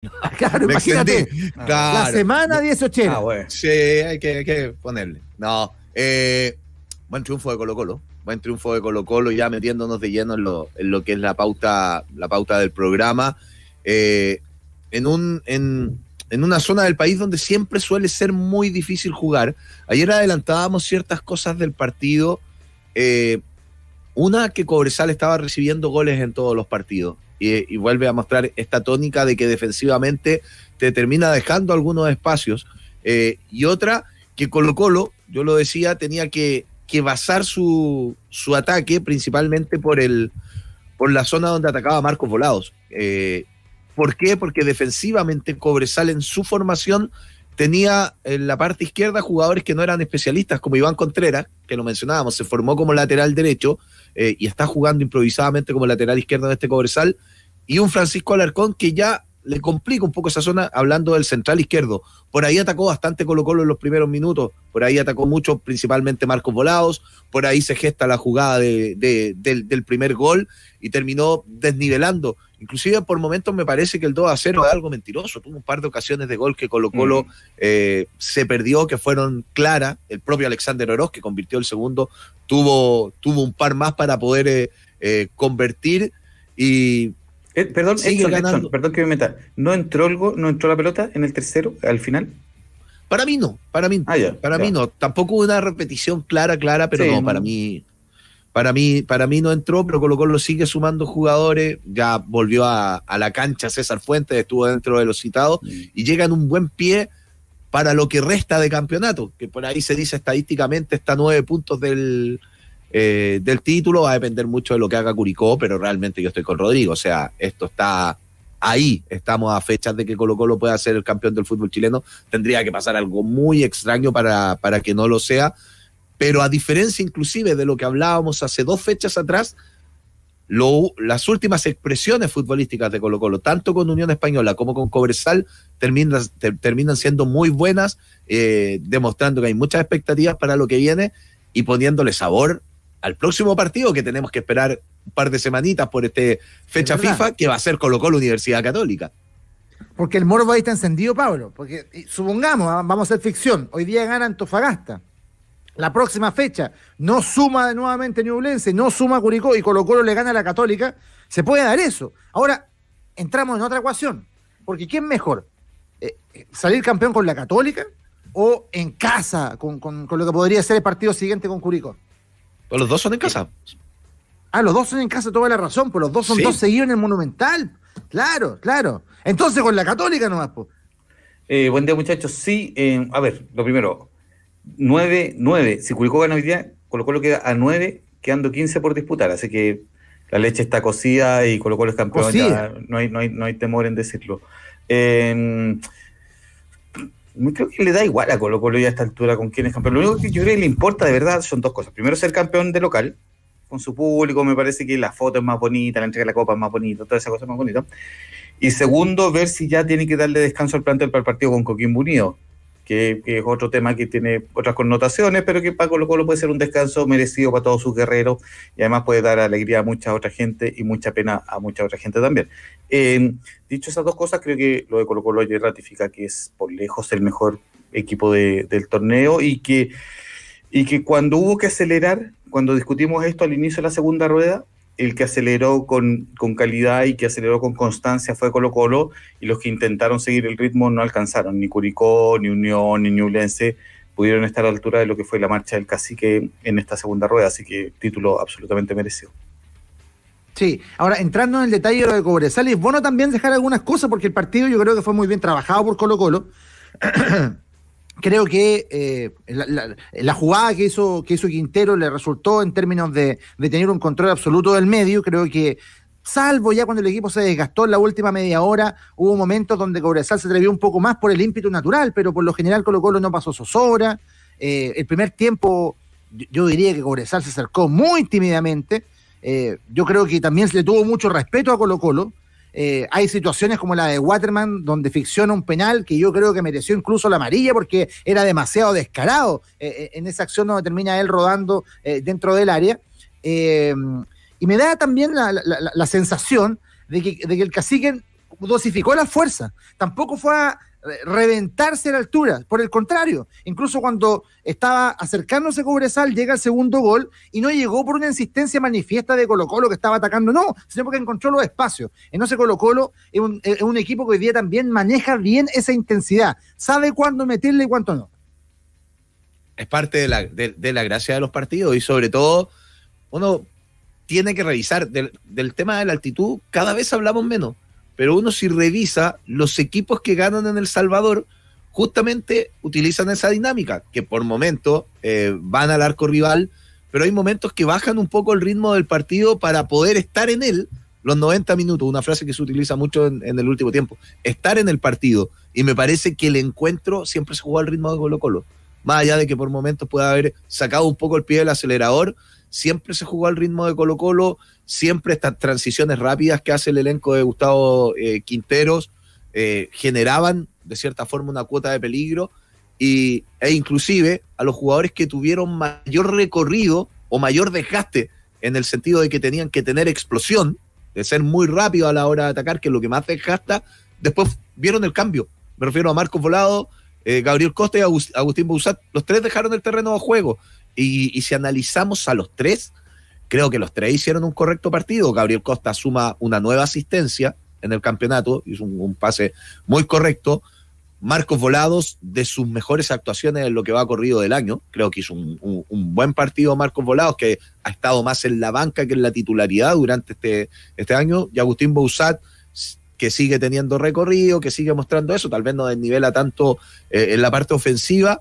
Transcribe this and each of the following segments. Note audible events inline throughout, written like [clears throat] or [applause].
[laughs] Claro, imagínate. La semana 1080. Ah, sí, hay que, ponerle. No. Eh, buen triunfo de Colo Colo. Buen triunfo de Colo Colo, ya metiéndonos de lleno en lo, que es la pauta, la pauta del programa. Eh, en, un, en, una zona del país donde siempre suele ser muy difícil jugar. Ayer adelantábamos ciertas cosas del partido. Eh, una, que Cobresal estaba recibiendo goles en todos los partidos y, vuelve a mostrar esta tónica de que defensivamente te termina dejando algunos espacios. Eh, y otra, que Colo Colo, yo lo decía, tenía que, basar su, su, ataque principalmente por, el, por la zona donde atacaba Marcos Volados. Eh, ¿Por qué? Porque defensivamente Cobresal en su formación tenía en la parte izquierda jugadores que no eran especialistas, como Iván Contreras, que lo mencionábamos, se formó como lateral derecho eh, y está jugando improvisadamente como lateral izquierdo en este Cobresal, y un Francisco Alarcón que ya le complica un poco esa zona hablando del central izquierdo. Por ahí atacó bastante Colo Colo en los primeros minutos, por ahí atacó mucho principalmente Marcos Volados, por ahí se gesta la jugada del, primer gol y terminó desnivelando. Inclusive por momentos me parece que el 2 a 0 es algo mentiroso. Tuvo un par de ocasiones de gol que Colo Colo eh, se perdió, que fueron claras. El propio Alexander Oroz, que convirtió el segundo, tuvo, tuvo un par más para poder eh, eh, convertir. Y eh, perdón, perdón que me meta. ¿No entró, algo, ¿No entró la pelota en el tercero, al final? Para mí no, para mí, ah, para mí no. Tampoco hubo una repetición clara, clara, pero no, para mí para mí, para mí no entró, pero Colo Colo sigue sumando jugadores. Ya volvió a, la cancha César Fuentes, estuvo dentro de los citados y llega en un buen pie para lo que resta de campeonato, que por ahí se dice estadísticamente está nueve puntos del, eh, del título. Va a depender mucho de lo que haga Curicó, pero realmente yo estoy con Rodrigo. O sea, esto está ahí. Estamos a fechas de que Colo Colo pueda ser el campeón del fútbol chileno. Tendría que pasar algo muy extraño para, que no lo sea. Pero a diferencia inclusive de lo que hablábamos hace dos fechas atrás, las últimas expresiones futbolísticas de Colo Colo, tanto con Unión Española como con Cobresal, terminan, terminan siendo muy buenas, eh, demostrando que hay muchas expectativas para lo que viene y poniéndole sabor al próximo partido que tenemos que esperar un par de semanitas por este fecha FIFA que va a ser Colo Colo Universidad Católica. Porque el morbo ahí está encendido, Pablo. Porque supongamos, ah, vamos a hacer ficción, hoy día gana Antofagasta. La próxima fecha no suma nuevamente Ñublense, no suma Curicó y Colo Colo le gana a la Católica. Se puede dar eso. Ahora entramos en otra ecuación. Porque ¿quién mejor? Eh, eh, ¿Salir campeón con la Católica o en casa con, con lo que podría ser el partido siguiente con Curicó? Pues los dos son en casa. Ah, los dos son en casa, toda la razón, pues los dos son dos seguidos en el Monumental. Claro, claro. Entonces con la Católica nomás, pues. eh, buen día, muchachos. Sí, eh, a ver, lo primero, 9, 9. Si Curicó gana hoy día, Colo Colo queda a 9, quedando 15 por disputar. Así que la leche está cocida y colocó Colo es campeón. no, hay, no hay temor en decirlo. Eh, creo que le da igual a Colo Colo ya a esta altura con quién es campeón. Lo único que yo creo que le importa de verdad son dos cosas. Primero, ser campeón de local, con su público, me parece que la foto es más bonita, la entrega de la copa es más bonita, toda esa cosa es más bonita. Y segundo, ver si ya tiene que darle descanso al plantel para el partido con Coquimbo Unido que, es otro tema que tiene otras connotaciones, pero que para Colo Colo puede ser un descanso merecido para todos sus guerreros y además puede dar alegría a mucha otra gente y mucha pena a mucha otra gente también. Eh, dicho esas dos cosas, creo que lo de Colo Colo ayer ratifica que es por lejos el mejor equipo del torneo y que, y que cuando hubo que acelerar, cuando discutimos esto al inicio de la segunda rueda, el que aceleró con, calidad y que aceleró con constancia fue Colo Colo y los que intentaron seguir el ritmo no alcanzaron, ni Curicó, ni Unión, ni Ñublense pudieron estar a la altura de lo que fue la marcha del cacique en esta segunda rueda, así que título absolutamente merecido. Sí, ahora entrando en el detalle de lo de Cobresal, bueno también dejar algunas cosas porque el partido yo creo que fue muy bien trabajado por Colo Colo. [clears throat] creo que eh, la, jugada que hizo, que Quintero le resultó en términos de, tener un control absoluto del medio. Creo que, salvo ya cuando el equipo se desgastó en la última media hora, hubo momentos donde Cobresal se atrevió un poco más por el ímpetu natural, pero por lo general Colo Colo no pasó zozobra. Eh, el primer tiempo, yo diría que Cobresal se acercó muy tímidamente. Eh, yo creo que también se le tuvo mucho respeto a Colo Colo. Eh, hay situaciones como la de Waterman, donde ficciona un penal que yo creo que mereció incluso la amarilla porque era demasiado descarado eh, eh, en esa acción donde termina él rodando dentro del área. Em, y me da también la, sensación de que, de que el cacique dosificó la fuerza. Tampoco fue a eh, reventarse a la altura. Por el contrario, incluso cuando estaba acercándose a Cobresal, llega el segundo gol y no llegó por una insistencia manifiesta de Colo Colo que estaba atacando, no, sino porque encontró los espacios. ese Colo Colo es un, es un equipo que hoy día también maneja bien esa intensidad, sabe cuándo meterle y cuándo no. Es parte de la, de la gracia de los partidos y sobre todo uno tiene que revisar del, del tema de la altitud, cada vez hablamos menos pero uno si revisa los equipos que ganan en El Salvador, justamente utilizan esa dinámica, que por momento eh, van al arco rival, pero hay momentos que bajan un poco el ritmo del partido para poder estar en él los 90 minutos, una frase que se utiliza mucho en, en el último tiempo, estar en el partido. Y me parece que el encuentro siempre se jugó al ritmo de Colo Colo, más allá de que por momentos pueda haber sacado un poco el pie del acelerador siempre se jugó al ritmo de Colo Colo, siempre estas transiciones rápidas que hace el elenco de Gustavo eh, Quinteros eh, generaban de cierta forma una cuota de peligro y, e inclusive a los jugadores que tuvieron mayor recorrido o mayor desgaste en el sentido de que tenían que tener explosión, de ser muy rápido a la hora de atacar, que es lo que más desgasta, después vieron el cambio. Me refiero a Marcos Volado, eh, Gabriel Costa y Agustín Bouzat. Los tres dejaron el terreno de juego. Y, si analizamos a los tres, creo que los tres hicieron un correcto partido. Gabriel Costa suma una nueva asistencia en el campeonato, hizo un, pase muy correcto. Marcos Volados, de sus mejores actuaciones en lo que va corrido del año, creo que hizo un, buen partido Marcos Volados, que ha estado más en la banca que en la titularidad durante este, este año. Y Agustín Bouzat, que sigue teniendo recorrido, que sigue mostrando eso, tal vez no desnivela tanto eh, en la parte ofensiva,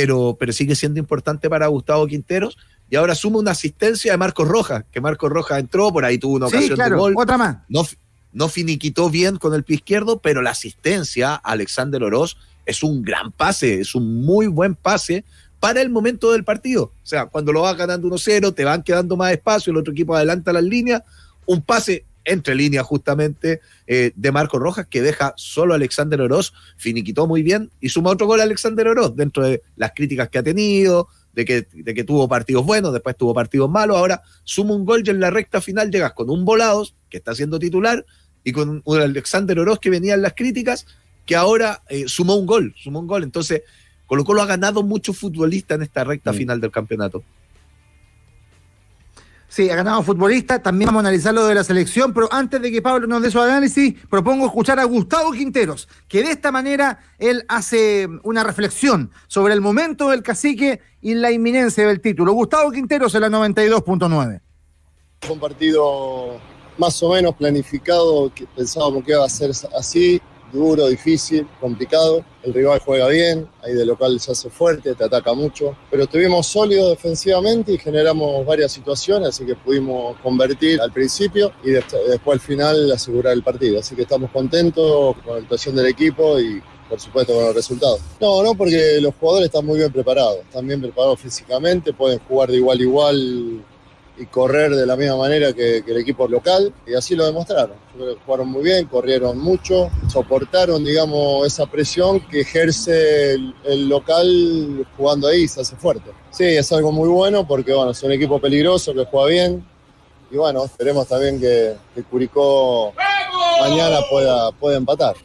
pero, sigue siendo importante para Gustavo Quinteros. Y ahora suma una asistencia de Marcos Rojas, que Marcos Rojas entró, por ahí tuvo una ocasión de gol. No, no finiquitó bien con el pie izquierdo, pero la asistencia a Alexander Oroz es un gran pase, es un muy buen pase para el momento del partido. O sea, cuando lo vas ganando 1-0, te van quedando más espacio, el otro equipo adelanta las líneas, un pase entre líneas justamente eh, de Marco Rojas, que deja solo a Alexander Oroz, finiquitó muy bien y suma otro gol a Alexander Oroz dentro de las críticas que ha tenido, de que, de que tuvo partidos buenos, después tuvo partidos malos, ahora suma un gol y en la recta final llegas con un Volados, que está siendo titular, y con un Alexander Oroz que venía en las críticas, que ahora eh, sumó un gol, sumó un gol. Entonces, Colo Colo ha ganado mucho futbolista en esta recta final del campeonato. Sí, ha ganado futbolista. También vamos a analizar lo de la selección, pero antes de que Pablo nos dé su análisis, propongo escuchar a Gustavo Quinteros, que de esta manera él hace una reflexión sobre el momento del cacique y la inminencia del título. Gustavo Quinteros en la 92.9. un partido más o menos planificado, que pensábamos que iba a ser así duro, difícil, complicado. El rival juega bien, ahí de local se hace fuerte, te ataca mucho. Pero estuvimos sólidos defensivamente y generamos varias situaciones, así que pudimos convertir al principio y después al final asegurar el partido. Así que estamos contentos con la actuación del equipo y por supuesto, con los resultados. No, no, porque los jugadores están muy bien preparados, están bien preparados físicamente, pueden jugar de igual a igual y correr de la misma manera que, el equipo local y así lo demostraron. jugaron muy bien, corrieron mucho, soportaron, digamos, esa presión que ejerce el, local jugando ahí, se hace fuerte. Sí, es algo muy bueno porque, bueno, es un equipo peligroso que juega bien y, bueno, esperemos también que, que Curicó mañana pueda, pueda empatar.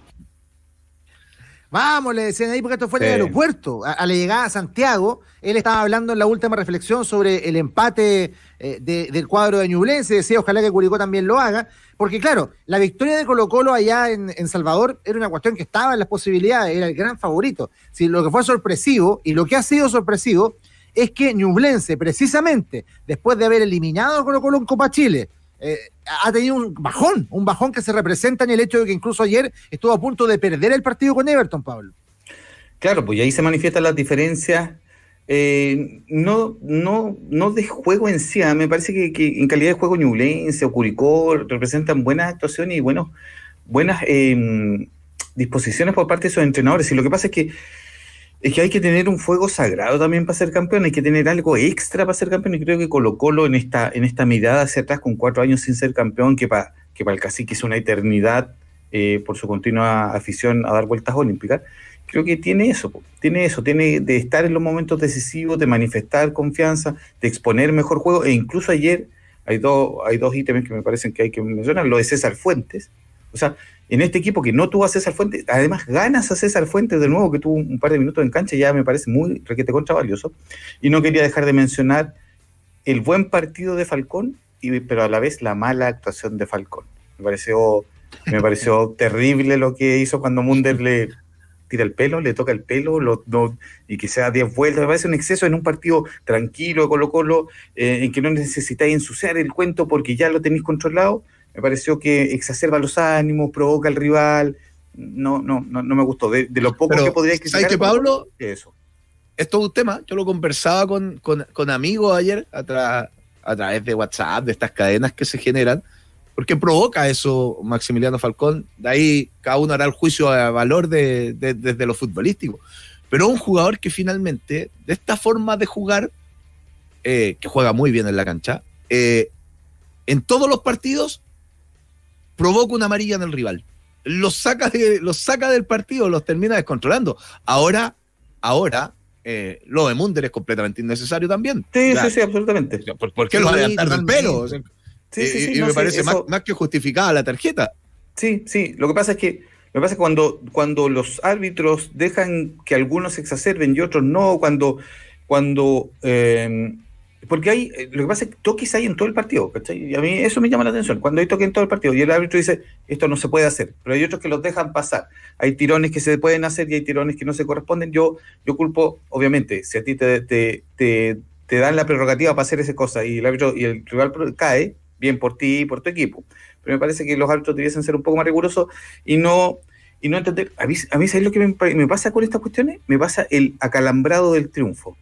Vamos, le decían ahí, porque esto fue en el aeropuerto. A, la llegada a Santiago, él estaba hablando en la última reflexión sobre el empate eh, del cuadro de Ñublense. Decía, ojalá que Curicó también lo haga. Porque, claro, la victoria de Colo-Colo allá en, Salvador era una cuestión que estaba en las posibilidades, era el gran favorito. Si lo que fue sorpresivo, y lo que ha sido sorpresivo, es que Ñublense, precisamente después de haber eliminado a Colo-Colo en Copa Chile, eh, ha tenido un bajón, un bajón que se representa en el hecho de que incluso ayer estuvo a punto de perder el partido con Everton, Pablo. Claro, pues ahí se manifiestan las diferencias. Eh, no, no, no de juego en sí, ah, me parece que, en calidad de juego Ñublense o Curicó representan buenas actuaciones y bueno, buenas em, disposiciones por parte de sus entrenadores. Y lo que pasa es que es que hay que tener un fuego sagrado también para ser campeón, hay que tener algo extra para ser campeón. Y creo que Colo Colo en esta, en esta mirada hacia atrás con cuatro años sin ser campeón, que para que para el cacique es una eternidad eh, por su continua afición a dar vueltas olímpicas, creo que tiene eso, tiene eso, tiene de estar en los momentos decisivos, de manifestar confianza, de exponer mejor juego. E incluso ayer hay, dos hay dos ítems que me parecen que hay que mencionar, lo de César Fuentes, o sea, en este equipo que no tuvo a César Fuente, además ganas a César Fuentes de nuevo, que tuvo un par de minutos en cancha, ya me parece muy requete contra valioso. Y no quería dejar de mencionar el buen partido de Falcón, pero a la vez la mala actuación de Falcón. Me pareció, me pareció [laughs] terrible lo que hizo cuando Munder le tira el pelo, le toca el pelo, y que sea 10 vueltas. Me parece un exceso en un partido tranquilo Colo Colo, eh, en que no necesitáis ensuciar el cuento porque ya lo tenéis controlado me pareció que exacerba los ánimos, provoca al rival. No, no, no, me gustó. De, de lo poco que podría criticar. ¿Sabes que Pablo? Eso. Esto es un tema, yo lo conversaba con, con, con amigos ayer a, a través de WhatsApp, de estas cadenas que se generan, porque provoca eso Maximiliano Falcón. De ahí cada uno hará el juicio a valor de, desde lo futbolístico. Pero un jugador que finalmente, de esta forma de jugar, eh, que juega muy bien en la cancha, eh, en todos los partidos provoca una amarilla en el rival. Los saca, de, los saca del partido, los termina descontrolando. Ahora, ahora, eh, lo de Munder es completamente innecesario también. Sí, sí, sí, absolutamente. ¿Por, qué lo va a del pelo? sí, sí, eh, sí, y, me parece más, que justificada la tarjeta. Sí, sí. Lo que pasa es que, lo pasa es cuando, cuando los árbitros dejan que algunos se exacerben y otros no, cuando, cuando eh, porque hay, eh, lo que pasa es que toques hay en todo el partido, ¿cachai? Y a mí eso me llama la atención. Cuando hay toques en todo el partido y el árbitro dice, esto no se puede hacer, pero hay otros que los dejan pasar. Hay tirones que se pueden hacer y hay tirones que no se corresponden. Yo, yo culpo, obviamente, si a ti te, te, dan la prerrogativa para hacer esa cosa y el árbitro y el rival cae, bien por ti y por tu equipo. Pero me parece que los árbitros debiesen ser un poco más rigurosos y no, y no entender. A mí, a ¿sabes lo que me, me pasa con estas cuestiones? Me pasa el acalambrado del triunfo.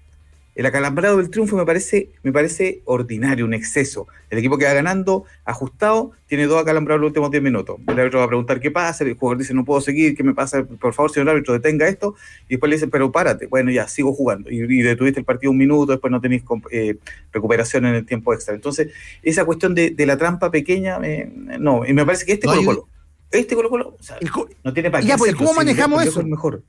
El acalambrado del triunfo me parece, me parece ordinario, un exceso. El equipo que va ganando, ajustado, tiene dos acalambrados los últimos 10 minutos. El árbitro va a preguntar qué pasa, el jugador dice no puedo seguir, ¿qué me pasa? Por favor, señor árbitro, detenga esto. Y después le dicen, pero párate, bueno, ya, sigo jugando. Y, detuviste el partido un minuto, después no tenéis eh, recuperación en el tiempo extra. Entonces, esa cuestión de, la trampa pequeña, no, y me parece que este Colo Colo. Este Colo Colo no tiene para qué. Pues, ¿cómo manejamos eso? Mejor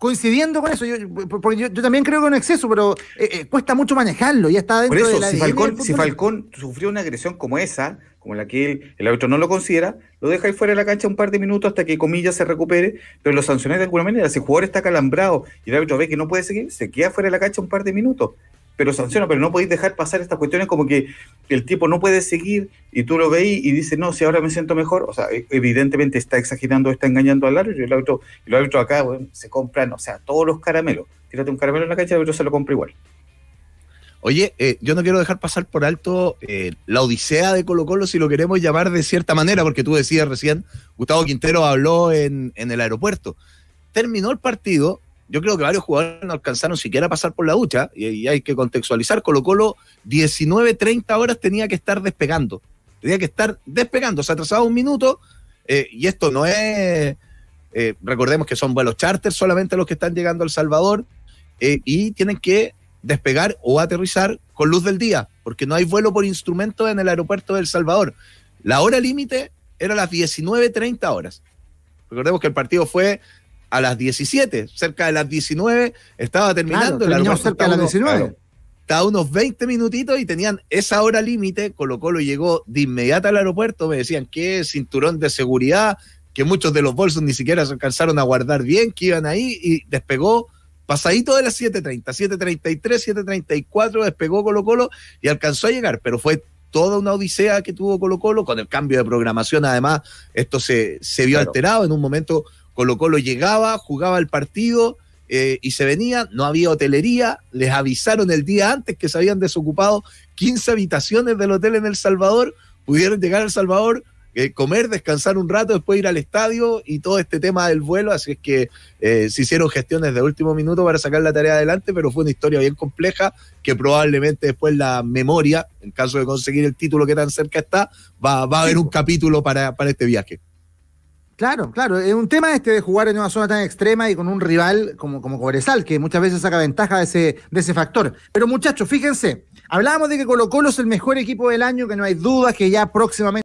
coincidiendo con eso, yo, porque yo, también creo que en exceso, pero eh, eh, cuesta mucho manejarlo, ya está dentro de la si Falcón, sufrió una agresión como esa, como la que el, el árbitro no lo considera, lo deja ahí fuera de la cancha un par de minutos hasta que comillas se recupere, pero lo sanciona de alguna manera, si el jugador está calambrado y el árbitro ve que no puede seguir, se queda fuera de la cancha un par de minutos pero sanciona, pero no podéis dejar pasar estas cuestiones como que el tipo no puede seguir y tú lo veis y dices, no, si ahora me siento mejor, o sea, e-, evidentemente está exagerando, está engañando al árbitro y el árbitro, el acá se compran, o sea, todos los caramelos, tírate un caramelo en la calle, el otro se lo compra igual. Oye, eh, yo no quiero dejar pasar por alto eh, la odisea de Colo Colo, si lo queremos llamar de cierta manera, porque tú decías recién, Gustavo Quintero habló en, en el aeropuerto. Terminó el partido, yo creo que varios jugadores no alcanzaron siquiera a pasar por la ducha y, hay que contextualizar. Colo Colo 19, horas tenía que estar despegando. Tenía que estar despegando. Se atrasaba un minuto eh, y esto no es... Eh, recordemos que son vuelos charter solamente los que están llegando al Salvador eh, y tienen que despegar o aterrizar con luz del día, porque no hay vuelo por instrumento en el aeropuerto del Salvador. La hora límite era las 19.30 horas. Recordemos que el partido fue a las 17, cerca de las 19, estaba terminando. Claro, el cerca de las 19. estaba unos 20 minutitos y tenían esa hora límite. Colo Colo llegó de inmediato al aeropuerto, me decían que cinturón de seguridad, que muchos de los bolsos ni siquiera se alcanzaron a guardar bien, que iban ahí y despegó pasadito de las 7.30, 7.33, 7.34, despegó Colo Colo y alcanzó a llegar, pero fue toda una odisea que tuvo Colo Colo, con el cambio de programación además, esto se, se vio alterado, en un momento Colo Colo llegaba, jugaba el partido eh, y se venía, no había hotelería, les avisaron el día antes que se habían desocupado 15 habitaciones del hotel en El Salvador, pudieron llegar a El Salvador, eh, comer, descansar un rato, después ir al estadio y todo este tema del vuelo, así es que eh, se hicieron gestiones de último minuto para sacar la tarea adelante, pero fue una historia bien compleja que probablemente después la memoria, en caso de conseguir el título que tan cerca está, va, a haber un capítulo para, para este viaje. Claro, claro. Es un tema este de jugar en una zona tan extrema y con un rival como, como Cobresal, que muchas veces saca ventaja de ese, de ese factor. Pero muchachos, fíjense, hablábamos de que Colo Colo es el mejor equipo del año, que no hay duda que ya próximamente